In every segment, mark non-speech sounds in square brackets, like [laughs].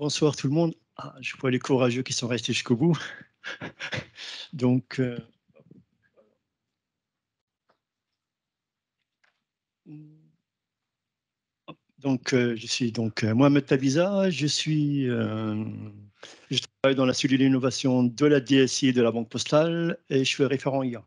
Bonsoir tout le monde. Ah, je vois les courageux qui sont restés jusqu'au bout. [laughs] Donc, euh, donc euh, je suis donc euh, Mohamed Tabiza. Je suis, je travaille dans la cellule d'innovation de la DSI et de la Banque Postale et je suis référent IA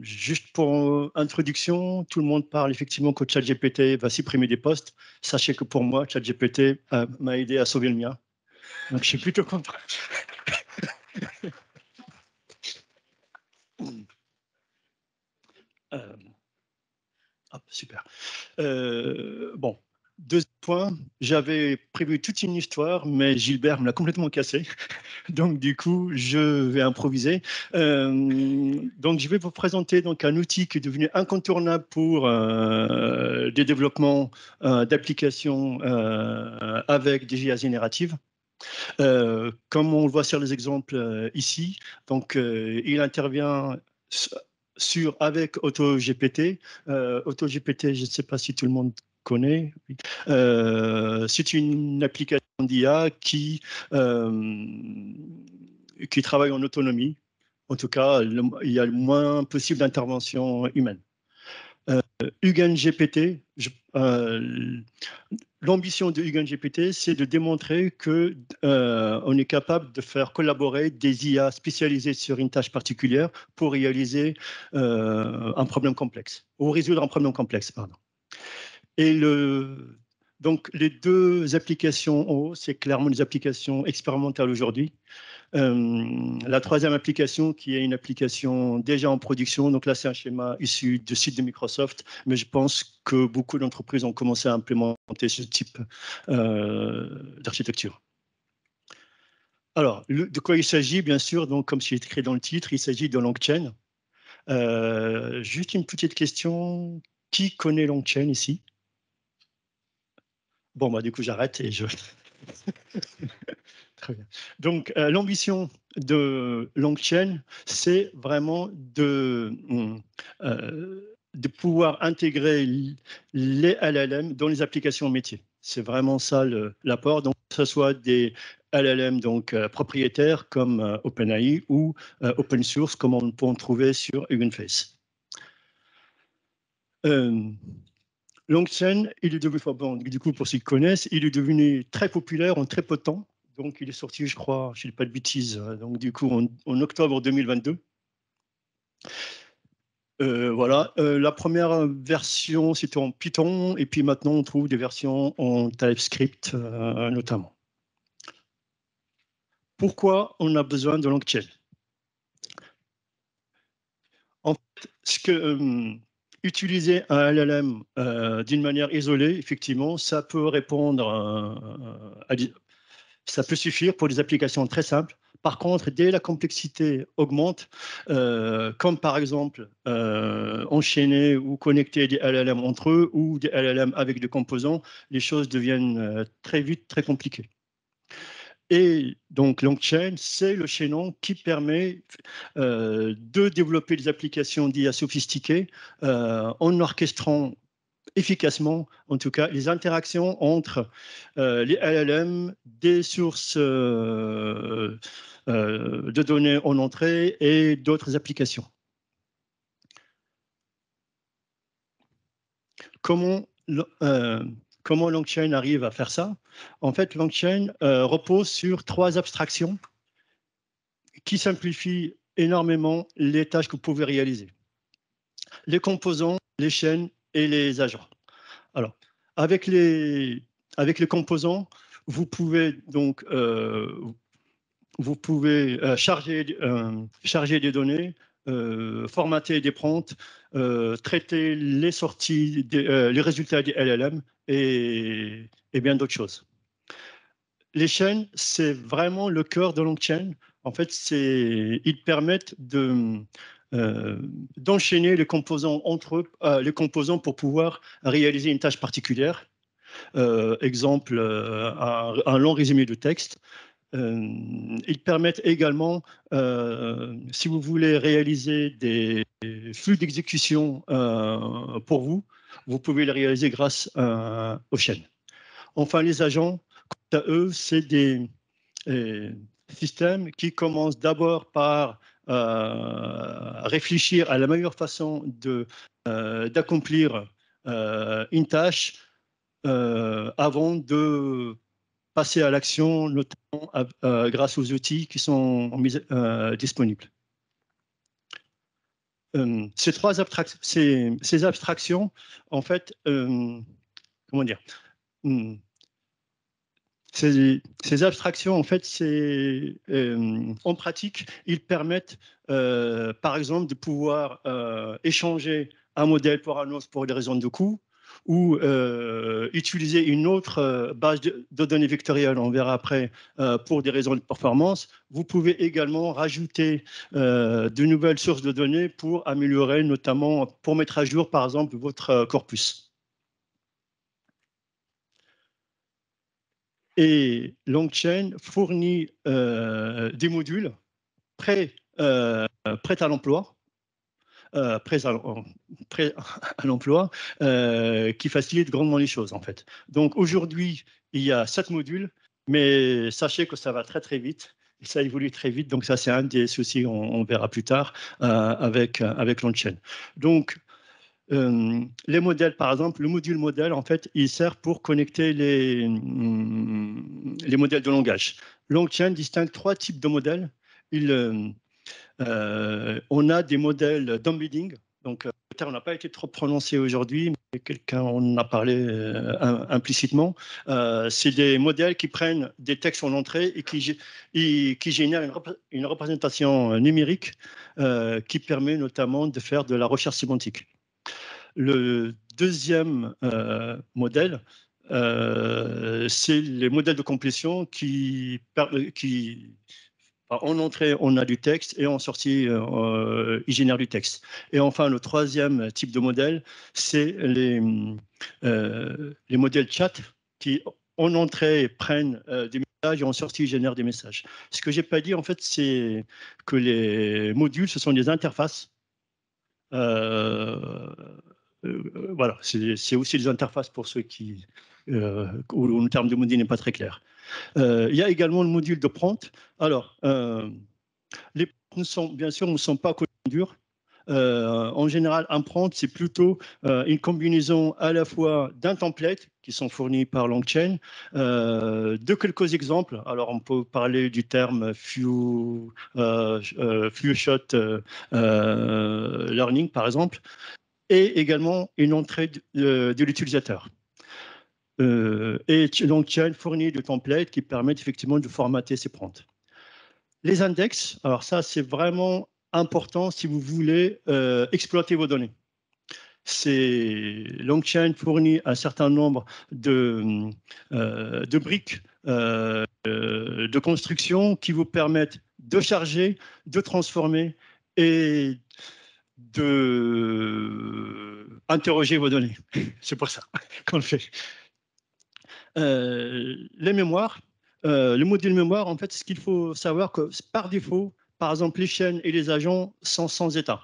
juste pour euh, introduction, tout le monde parle effectivement que ChatGPT va supprimer des postes. Sachez que pour moi, ChatGPT euh, m'a aidé à sauver le mien. Donc je suis plutôt content. [laughs] Euh, hop, super. bon, deux points, j'avais prévu toute une histoire, mais Gilbert me l'a complètement cassé. [laughs] Donc du coup, je vais improviser. Euh, donc je vais vous présenter donc un outil qui est devenu incontournable pour euh, des développements euh, d'applications avec des IA génératives. comme on le voit sur les exemples ici, donc il intervient sur avec AutoGPT. AutoGPT, je ne sais pas si tout le monde connaît, euh, c'est une application d'IA qui, euh, qui travaille en autonomie. En tout cas, il y a le moins possible d'intervention humaine. Euh, GPT, euh, l'ambition de Hugen GPT, c'est de démontrer que on est capable de faire collaborer des IA spécialisées sur une tâche particulière pour réaliser un problème complexe ou résoudre un problème complexe, pardon. Et le, donc, les deux applications en haut, c'est clairement des applications expérimentales aujourd'hui. Euh, la troisième application, qui est une application déjà en production, donc là, c'est un schéma issu du site de Microsoft, mais je pense que beaucoup d'entreprises ont commencé à implémenter ce type euh, d'architecture. Alors, de quoi il s'agit, bien sûr, donc, comme c'est écrit dans le titre, il s'agit de LongChain. Euh, juste une petite question, qui connaît LongChain ici Bon, bah, du coup, j'arrête et je. [laughs] Très bien. Donc, euh, l'ambition de Longchain, c'est vraiment de, euh, de pouvoir intégrer les LLM dans les applications métiers. C'est vraiment ça l'apport. Donc, que ce soit des LLM donc euh, propriétaires comme OpenAI ou open source comme on peut en trouver sur Ubuntu. Longchen, il est devenu, du coup, pour ceux qui connaissent, il est devenu très populaire en très peu de temps. Donc, il est sorti, je crois, je ne dis pas de bêtises, hein. donc du coup, en, octobre 2022. Euh, voilà, euh, la première version, c'était en Python, et puis maintenant, on trouve des versions en TypeScript, euh, notamment. Pourquoi on a besoin de LangChain ce que utiliser un LLM euh, d'une manière isolée, effectivement, ça peut répondre, euh, à, ça peut suffire pour des applications très simples. Par contre, dès la complexité augmente, euh, comme par exemple enchaîner ou connecter des LLM entre eux ou des LLM avec des composants, les choses deviennent très vite très compliquées. Et donc, LongChain, c'est le chaînon qui permet euh, de développer des applications d'IA sophistiquées euh, en orchestrant efficacement, en tout cas, les interactions entre euh, les LLM, des sources de données en entrée et d'autres applications. Comment Comment Longchain arrive à faire ça En fait, Longchain euh, repose sur trois abstractions qui simplifient énormément les tâches que vous pouvez réaliser. Les composants, les chaînes et les agents. Alors, avec les, avec les composants, vous pouvez donc euh, vous pouvez euh, charger, des données, formater des prompts, euh, traiter les sorties, euh, les résultats des LLM et, bien d'autres choses. Les chaînes, c'est vraiment le cœur de Longchain. En fait, ils permettent euh, d'enchaîner les composants entre eux, les composants pour pouvoir réaliser une tâche particulière. exemple, un, long résumé de texte. Euh, ils permettent également, euh, si vous voulez réaliser des flux d'exécution euh, pour vous, vous pouvez les réaliser grâce aux chaînes. Enfin, les agents, quant à eux, c'est des, systèmes qui commencent d'abord par réfléchir à la meilleure façon d'accomplir une tâche avant de passer à l'action, notamment euh, grâce aux outils qui sont euh, disponibles. Euh, ces trois abstractions, ces, abstractions, en fait, comment dire, ces, ces, abstractions, en fait, en pratique, ils permettent, par exemple, de pouvoir échanger un modèle pour un autre pour des raisons de coût, ou euh, utiliser une autre euh, base de, données vectorielles, on verra après, euh, pour des raisons de performance, vous pouvez également rajouter de nouvelles sources de données pour améliorer, notamment pour mettre à jour, par exemple, votre corpus. Et Longchain fournit des modules prêts à l'emploi euh, près [laughs] à l'emploi euh, qui facilite grandement les choses en fait. Donc aujourd'hui, il y a sept modules, mais sachez que ça va très très vite. ça évolue très vite, donc ça c'est un des soucis, on, verra plus tard euh, avec, avec Donc les modèles, par exemple, le module modèle, en fait, il sert pour connecter les, mm, les modèles de langage. Longchain distingue trois types de modèles. Il, euh, on a des modèles d'embedding, donc euh, le terme n'a pas été trop prononcé aujourd'hui, mais quelqu'un en a parlé euh, implicitement. c'est des modèles qui prennent des textes en entrée et qui, génèrent une, représentation numérique qui permet notamment de faire de la recherche sémantique. Le deuxième modèle, c'est les modèles de complétion qui, qui en ah, entrée, on a du texte et en sortie, euh, euh, il génère du texte. Et enfin, le troisième type de modèle, c'est les, euh, modèles chat qui, en entrée, prennent des messages et en sortie, génèrent des messages. Ce que je n'ai pas dit, en fait, c'est que les modules, ce sont des interfaces. voilà, c'est aussi des interfaces pour ceux qui, où le terme de module n'est pas très clair. Euh, il y a également le module de prompt. Alors, euh, les prompts, ne sont, bien sûr, ne sont pas dur. durs. Euh, en général, un prompt, c'est plutôt une combinaison à la fois d'un template qui sont fournis par Longchain, de quelques exemples. Alors, on peut parler du terme few, shot learning, par exemple, et également une entrée de l'utilisateur. Euh, et donc, fournit des templates qui permettent effectivement de formater ces prompts. Les index, alors ça, c'est vraiment important si vous voulez euh, exploiter vos données. C'est Longchain fournit un certain nombre de, euh, briques de construction qui vous permettent de charger, de transformer et de interroger vos données. [laughs] C'est pour ça qu'on le fait. Euh, les mémoires, euh, le modèle mémoire, en fait, ce qu'il faut savoir que par défaut, par exemple, les chaînes et les agents sont sans état.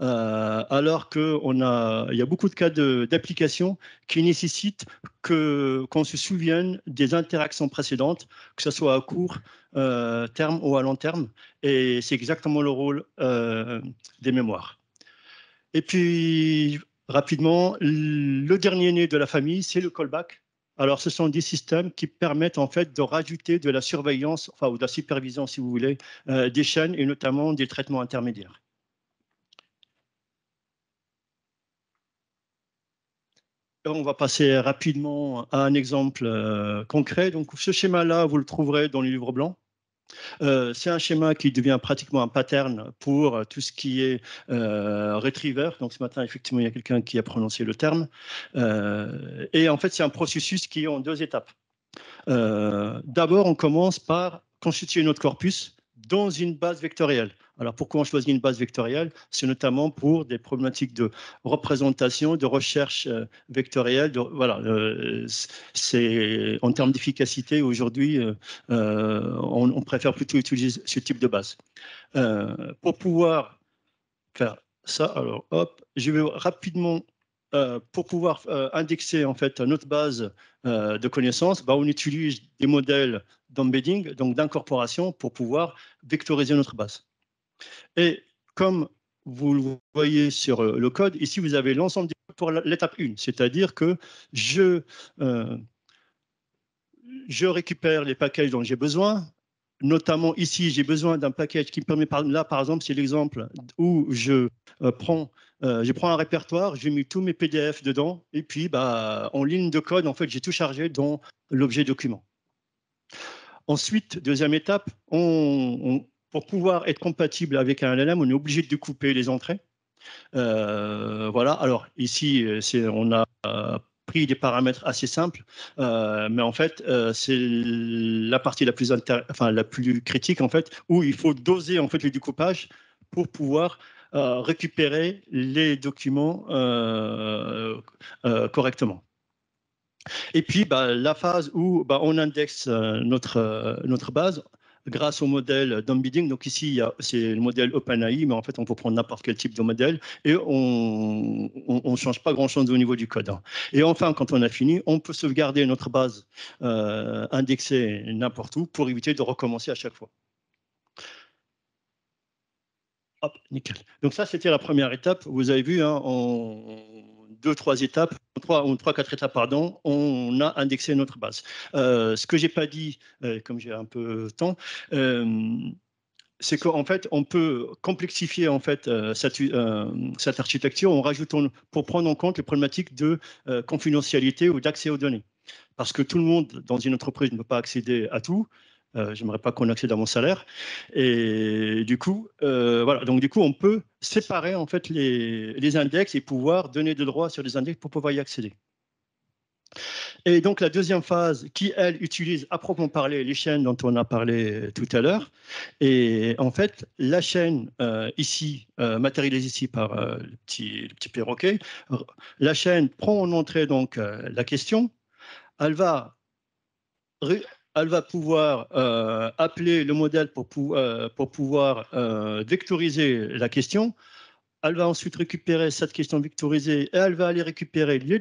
Euh, alors qu'il a, y a beaucoup de cas d'applications qui nécessitent que qu'on se souvienne des interactions précédentes, que ce soit à court terme ou à long terme, et c'est exactement le rôle des mémoires. Et puis rapidement, le dernier né de la famille, c'est le callback. Alors, ce sont des systèmes qui permettent en fait de rajouter de la surveillance, enfin, ou de la supervision, si vous voulez, euh, des chaînes et notamment des traitements intermédiaires. On va passer rapidement à un exemple euh, concret. Donc, ce schéma-là, vous le trouverez dans le livre blanc. Euh, c'est un schéma qui devient pratiquement un pattern pour euh, tout ce qui est euh, retriever. Donc ce matin, effectivement, il y a quelqu'un qui a prononcé le terme. et en fait, c'est un processus qui est en deux étapes. D'abord, on commence par constituer notre corpus dans une base vectorielle. Alors pourquoi on choisit une base vectorielle C'est notamment pour des problématiques de représentation, de recherche euh, vectorielle. voilà, euh, c'est en termes d'efficacité aujourd'hui, euh, on, préfère plutôt utiliser ce type de base. pour pouvoir faire ça, alors hop, je vais rapidement pour pouvoir indexer en fait notre base de connaissances, bah, on utilise des modèles d'embedding, donc d'incorporation, pour pouvoir vectoriser notre base. Et comme vous le voyez sur euh, le code, ici vous avez l'ensemble des pour l'étape 1, c'est-à-dire que je, euh, je récupère les packages dont j'ai besoin, notamment ici, j'ai besoin d'un package qui me permet, là par exemple, c'est l'exemple où je, euh, prends, prends un répertoire, j'ai mis tous mes PDF dedans, et puis bah, en ligne de code, en fait, j'ai tout chargé dans l'objet document. Ensuite, deuxième étape, on, pour pouvoir être compatible avec un LLM, on est obligé de découper les entrées. Euh, voilà, alors ici, euh, on a euh, pris des paramètres assez simples, mais en fait, c'est la partie la plus, enfin, la plus critique, en fait, où il faut doser en fait, le découpage pour pouvoir récupérer les documents correctement. Et puis, bah, la phase où bah, on indexe notre, notre base, grâce au modèle d'embedding. Donc ici, c'est le modèle OpenAI, mais en fait, on peut prendre n'importe quel type de modèle et on ne change pas grand-chose au niveau du code. Hein. Et enfin, quand on a fini, on peut sauvegarder notre base euh, indexée n'importe où pour éviter de recommencer à chaque fois. Hop, nickel. Donc ça, c'était la première étape. Vous avez vu, hein, on, deux, trois étapes, trois ou trois, quatre étapes, pardon, on a indexé notre base. Euh, ce que j'ai pas dit, euh, comme j'ai un peu de temps, euh, c'est qu'en fait, on peut complexifier en fait cette, architecture en rajoutant, pour prendre en compte les problématiques de confidentialité ou d'accès aux données. Parce que tout le monde dans une entreprise ne peut pas accéder à tout. Euh, J'aimerais pas qu'on accède à mon salaire. Et du coup, euh, voilà. Donc du coup, on peut séparer en fait les, les index et pouvoir donner de droits sur les index pour pouvoir y accéder. Et donc la deuxième phase, qui elle utilise à proprement parler les chaînes dont on a parlé tout à l'heure. Et en fait, la chaîne euh, ici, euh, matérialisée ici par euh, le, petit, perroquet, la chaîne prend en entrée donc la question. Elle va elle va pouvoir euh, appeler le modèle pour, euh, pour pouvoir euh, vectoriser la question. Elle va ensuite récupérer cette question vectorisée et elle va aller récupérer les,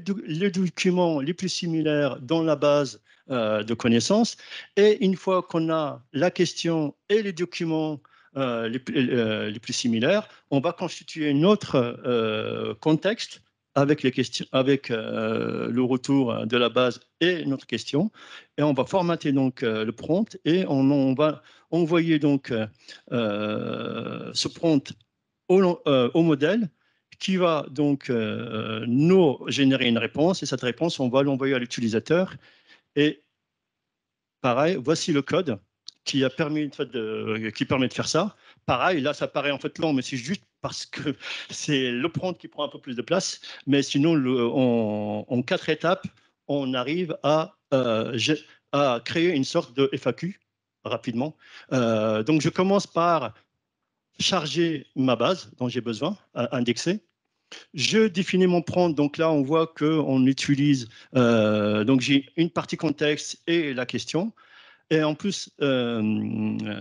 documents les plus similaires dans la base de connaissances. Et une fois qu'on a la question et les documents les, les, plus similaires, on va constituer un autre contexte avec, les questions, avec euh, le retour euh, de la base et notre question. Et on va formater donc euh, le prompt et on, va envoyer donc ce prompt au, au, modèle qui va donc nous générer une réponse et cette réponse, on va l'envoyer à l'utilisateur. Et pareil, voici le code qui, a permis, de, qui permet de faire ça. Pareil, là, ça paraît en fait long, mais c'est juste parce que [laughs] c'est le prompt qui prend un peu plus de place. Mais sinon, en quatre étapes, on arrive à, euh, créer une sorte de FAQ rapidement. Euh, donc, je commence par charger ma base dont j'ai besoin, euh, indexer. Je définis mon prompt, donc là on voit qu'on utilise, donc j'ai une partie contexte et la question. Et en plus, euh,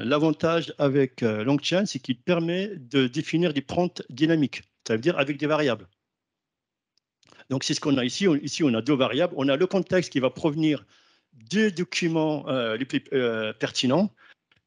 l'avantage avec euh, LongChain, c'est qu'il permet de définir des prompts dynamiques, ça veut dire avec des variables. Donc, c'est ce qu'on a ici. Ici, on a deux variables. On a le contexte qui va provenir des documents euh, les plus pertinents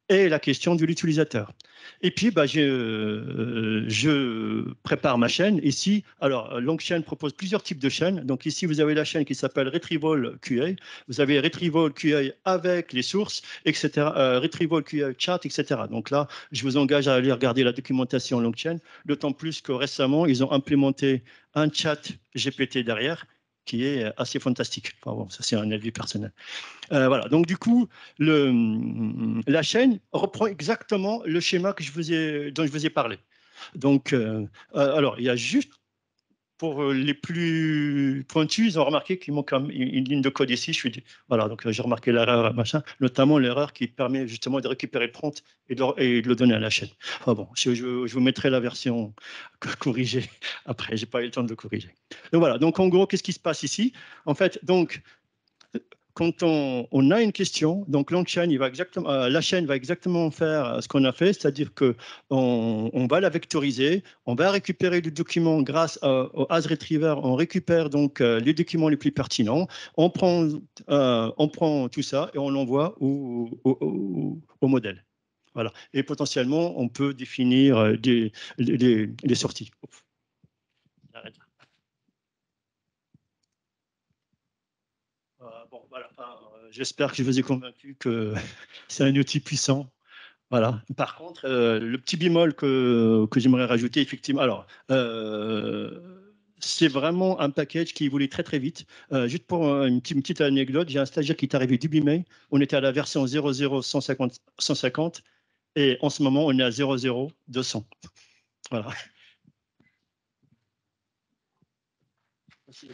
et la question de l'utilisateur. Et puis, bah, je, euh, je, prépare ma chaîne. Ici, alors, euh, Longchain propose plusieurs types de chaînes. Donc, ici, vous avez la chaîne qui s'appelle Retrieval QA. Vous avez Retrieval QA avec les sources, etc. Euh, Retrieval QA chat, etc. Donc là, je vous engage à aller regarder la documentation Longchain, d'autant plus que récemment, ils ont implémenté un chat GPT derrière qui est euh, assez fantastique. bon, ça, c'est un avis personnel. Euh, voilà, donc du coup, le, mm, la chaîne reprend exactement le schéma que je dont je vous ai parlé. Donc, euh, alors, il y a juste pour euh, les plus pointus, ils ont remarqué qu'il manque une ligne de code ici. Je suis, voilà, donc euh, j'ai remarqué l'erreur, machin, notamment l'erreur qui permet justement de récupérer le prompt et de, le donner à la chaîne. Enfin ah bon, je, je, vous mettrai la version [laughs] corrigée après. J'ai pas eu le temps de le corriger. Donc voilà. Donc en gros, qu'est-ce qui se passe ici En fait, donc quand on, a une question, donc il va exactement, euh, la chaîne va exactement faire euh, ce qu'on a fait, c'est-à-dire que on, va la vectoriser, on va récupérer le document grâce au AS Retriever, on récupère donc euh, les documents les plus pertinents, on prend, on prend tout ça et on l'envoie au, modèle. Voilà. Et potentiellement, on peut définir des sorties. J'espère que je vous ai convaincu que [laughs] c'est un outil puissant. Voilà. Par contre, euh, le petit bémol que, que j'aimerais rajouter, effectivement, alors, euh, c'est vraiment un package qui évolue très très vite. Euh, juste pour une, petite anecdote, j'ai un stagiaire qui est arrivé début mai. On était à la version 00150 150, et en ce moment, on est à 00200. Voilà. Merci